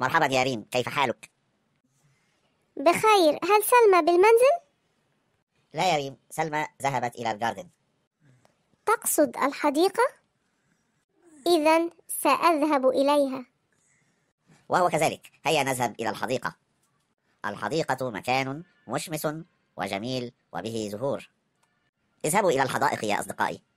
مرحبا يا ريم كيف حالك؟ بخير هل سلمى بالمنزل؟ لا يا ريم سلمى ذهبت إلى الجاردن تقصد الحديقة؟ إذا سأذهب إليها وهو كذلك هيا نذهب إلى الحديقة الحديقة مكان مشمس وجميل وبه زهور اذهبوا إلى الحدائق يا أصدقائي